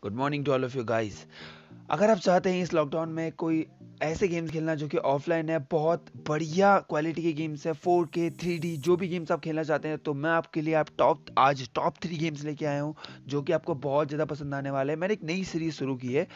Good morning to all of you guys. अगर आप चाहते हैं इस लॉकडाउन में कोई ऐसे गेम्स खेलना जो कि ऑफलाइन है बहुत बढ़िया क्वालिटी के गेम्स है फोर के थ्री डी जो भी गेम्स आप खेलना चाहते हैं तो मैं आपके लिए आप टॉप आज टॉप थ्री गेम्स लेके आया हूँ जो कि आपको बहुत ज़्यादा पसंद आने वाले हैं मैंने एक नई सीरीज शुरू की है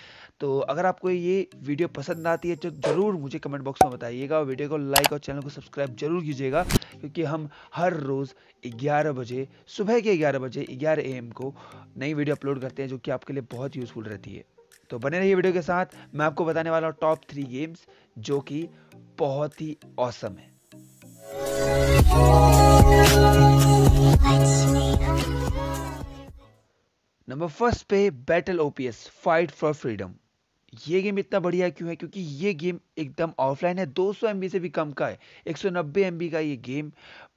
तो अगर आपको ये वीडियो पसंद आती है तो ज़रूर मुझे कमेंट बॉक्स में बताइएगा और वीडियो को लाइक और चैनल को सब्सक्राइब जरूर कीजिएगा क्योंकि हम हर रोज़ ग्यारह बजे सुबह के ग्यारह बजे ग्यारह ए को नई वीडियो अपलोड करते हैं जो कि आपके लिए बहुत यूज़फुल रहती है तो बने रहिए वीडियो के साथ मैं आपको बताने वाला हूँ टॉप थ्री गेम्स जो कि बहुत ही औसम है नंबर फर्स्ट पे battle ops fight for freedom ये गेम इतना बढ़िया क्यों है क्योंकि ये गेम एकदम ऑफलाइन है 200 एमबी से भी कम का है 190 एमबी का ये गेम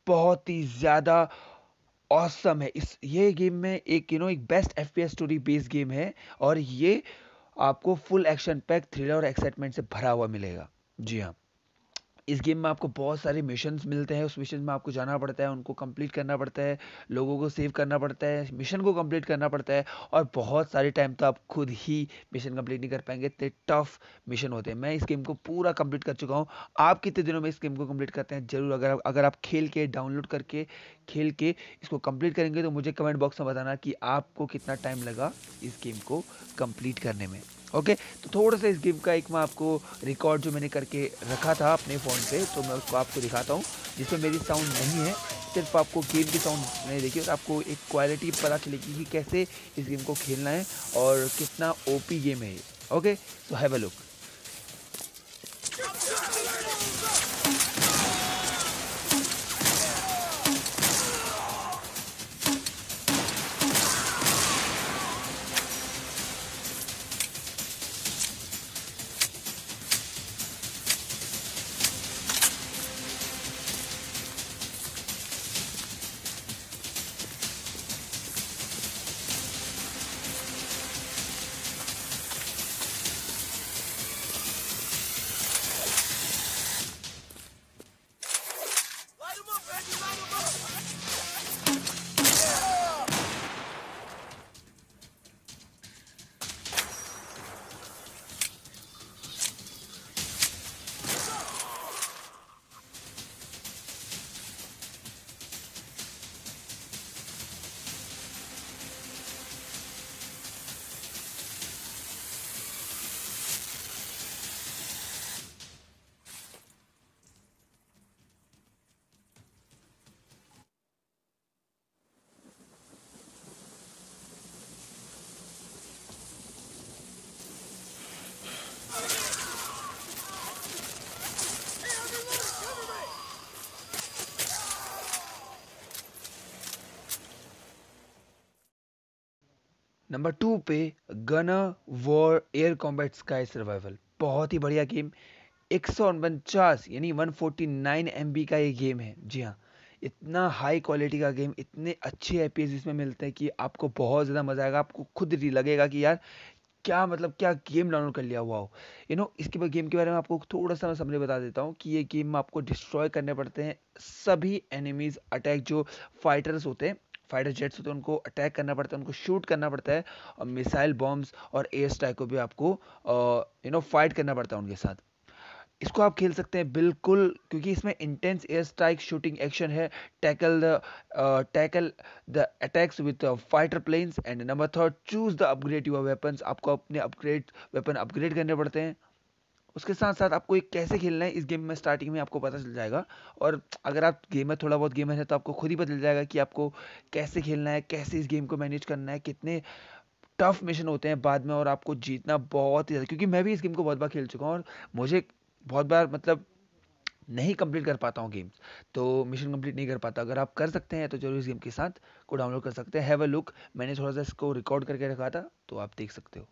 बहुत ही ज़्यादा औसम है इस ये गेम में एक यू नो एक बेस्ट एफ स्टोरी बेस्ड गेम है और ये आपको फुल एक्शन पैक थ्रिलर और एक्साइटमेंट से भरा हुआ मिलेगा जी हाँ इस गेम में आपको बहुत सारे मिशंस मिलते हैं उस मिशन में आपको जाना पड़ता है उनको कंप्लीट करना पड़ता है लोगों को सेव करना पड़ता है मिशन को कंप्लीट करना पड़ता है और बहुत सारे टाइम तो आप खुद ही मिशन कंप्लीट नहीं कर पाएंगे इतने टफ मिशन होते हैं मैं इस गेम को पूरा कंप्लीट कर चुका हूँ आप कितने दिनों में इस गेम को कंप्लीट करते हैं ज़रूर अगर अगर आप खेल के डाउनलोड करके खेल के इसको कंप्लीट करेंगे तो मुझे कमेंट बॉक्स में बताना कि आपको कितना टाइम लगा इस गेम को कंप्लीट करने में ओके तो थोड़ा सा इस गेम का एक मैं आपको रिकॉर्ड जो मैंने करके रखा था अपने फ़ोन पे तो मैं उसको आपको दिखाता हूँ जिसमें मेरी साउंड नहीं है सिर्फ आपको गेम के साउंड नहीं देखी और आपको एक क्वालिटी पता चलेगी कि कैसे इस गेम को खेलना है और कितना ओपी गेम है okay so have a look number two पे gun war air combat sky survival बहुत ही बढ़िया गेम एक यानी 149 फोर्टी का ये गेम है जी हाँ इतना हाई क्वालिटी का गेम इतने अच्छे आई इसमें मिलते हैं कि आपको बहुत ज़्यादा मज़ा आएगा आपको खुद लगेगा कि यार क्या मतलब क्या गेम डाउनलोड कर लिया हुआ हो यू नो इसके गेम के बारे में आपको थोड़ा सा मैं समझ बता देता हूँ कि ये गेम में आपको डिस्ट्रॉय करने पड़ते हैं सभी एनिमीज़ अटैक जो फाइटर्स होते हैं फाइटर जेट्स होते हैं उनको अटैक करना पड़ता है उनको शूट करना पड़ता है और मिसाइल बॉम्ब्स और एयर स्ट्राइक को भी आपको यू नो फाइट करना पड़ता है उनके साथ इसको आप खेल सकते हैं बिल्कुल क्योंकि इसमें intense air strike shooting action है tackle the tackle the attacks with fighter planes and number third choose the upgrade your weapons आपको अपने अपग्रेड वेपन अपग्रेड करने पड़ते हैं उसके साथ साथ आपको एक कैसे खेलना है इस गेम में स्टार्टिंग में आपको पता चल जाएगा और अगर आप गेम में थोड़ा बहुत गेमर है तो आपको खुद ही पता चल जाएगा कि आपको कैसे खेलना है कैसे इस गेम को मैनेज करना है कितने टफ मिशन होते हैं बाद में और आपको जीतना बहुत ही ज़्यादा क्योंकि मैं भी इस गेम को बहुत बार खेल चुका हूँ और मुझे बहुत बार मतलब नहीं कंप्लीट कर पाता हूँ गेम्स तो मिशन कंप्लीट नहीं कर पाता अगर आप कर सकते हैं तो जरूर इस गेम के साथ को डाउनलोड कर सकते हैं हैव अ लुक मैंने थोड़ा सा इसको रिकॉर्ड करके रखा था तो आप देख सकते हो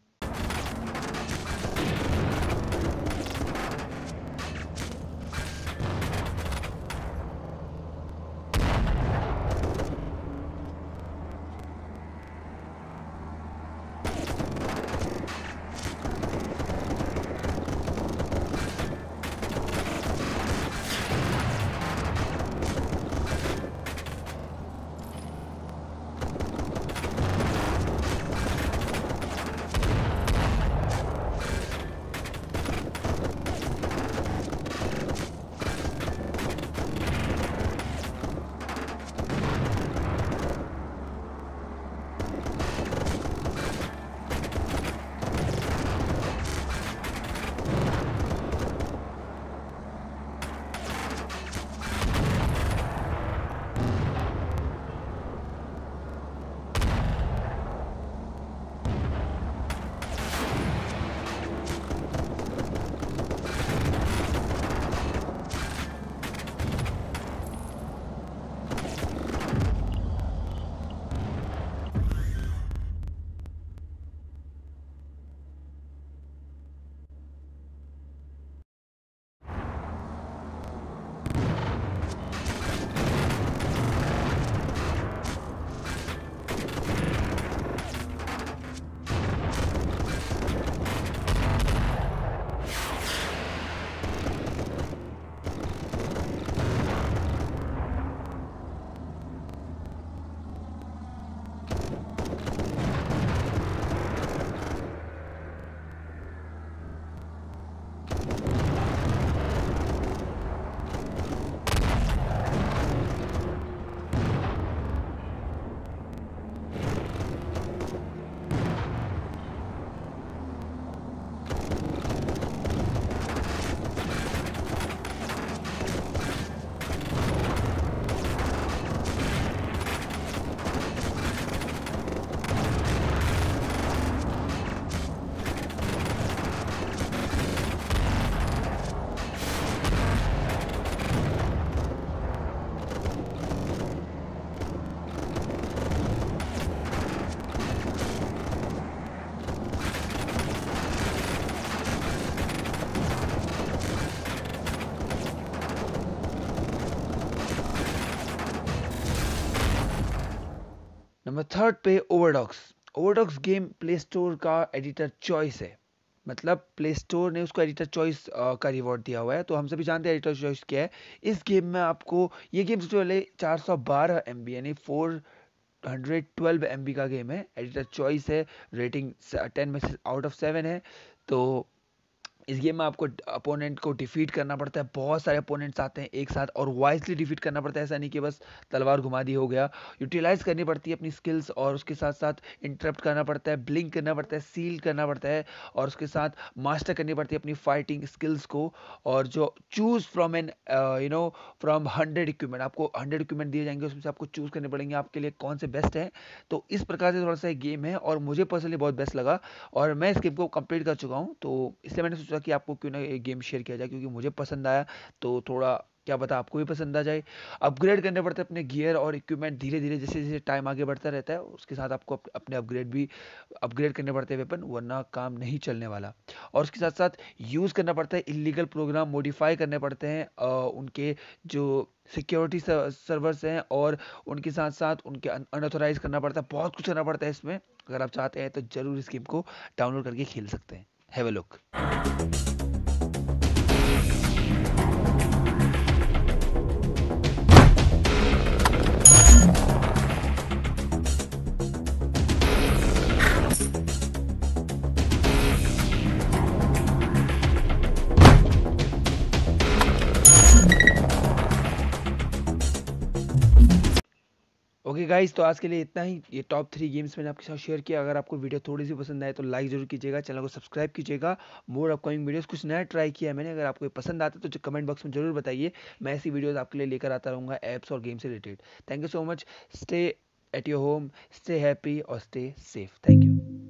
नंबर थर्ड पे Overdox Overdox game Play Store का एडिटर चॉइस है मतलब प्ले स्टोर ने उसको एडिटर चॉइस का रिवॉर्ड दिया हुआ है तो हम सभी जानते हैं एडिटर चॉइस क्या है इस गेम में आपको ये गेम सबसे पहले चार सौ बारह एम बी यानी four hundred twelve M B का गेम है एडिटर चॉइस है रेटिंग टेन में से आउट ऑफ सेवन है तो इस गेम में आपको अपोनेंट को डिफीट करना पड़ता है बहुत सारे अपोनेंट्स आते हैं एक साथ और वाइजली डिफीट करना पड़ता है ऐसा नहीं कि बस तलवार घुमा दी हो गया यूटिलाइज करनी पड़ती है अपनी स्किल्स और उसके साथ साथ इंटरप्ट करना पड़ता है ब्लिंक करना पड़ता है सील करना पड़ता है और उसके साथ मास्टर करनी पड़ती है अपनी फाइटिंग स्किल्स को और जो choose from an you know from hundred equipment आपको हंड्रेड इक्विपमेंट दिए जाएंगे उसमें से आपको चूज़ करने पड़ेंगे आपके लिए कौन से बेस्ट है तो इस प्रकार से थोड़ा सा गेम है और मुझे पर्सनली बहुत बेस्ट लगा और मैं इस गेम को कंप्लीट कर चुका हूँ तो इसलिए मैंने सोचा सोचा कि आपको क्यों ना ये गेम शेयर किया जाए क्योंकि मुझे पसंद आया तो थोड़ा क्या पता आपको भी पसंद आ जाए अपग्रेड करने पड़ते हैं अपने गियर और इक्विपमेंट धीरे धीरे जैसे जैसे टाइम आगे बढ़ता रहता है उसके साथ आपको अपने अपग्रेड भी अपग्रेड करने पड़ते हैं वेपन वरना काम नहीं चलने वाला और उसके साथ साथ यूज़ करना पड़ता है इलीगल प्रोग्राम मॉडिफाई करने पड़ते हैं उनके जो सिक्योरिटी सर्वर्स हैं और उनके साथ साथ उनके अनऑथोराइज करना पड़ता है बहुत कुछ करना पड़ता है इसमें अगर आप चाहते हैं तो ज़रूर इस गेम को डाउनलोड करके खेल सकते हैं Have a look. गाइज तो आज के लिए इतना ही ये टॉप थ्री गेम्स मैंने आपके साथ शेयर किया अगर आपको वीडियो थोड़ी सी पसंद आए तो लाइक जरूर कीजिएगा चैनल को सब्सक्राइब कीजिएगा मोर अपकमिंग वीडियोस कुछ नया ट्राई किया मैंने अगर आपको पसंद आता है तो कमेंट बॉक्स में जरूर बताइए मैं ऐसी वीडियोज़ आपके लिए लेकर आता रहूँगा ऐप्स और गेम्स से related thank you so much stay at your home stay happy और स्टे सेफ थैंक यू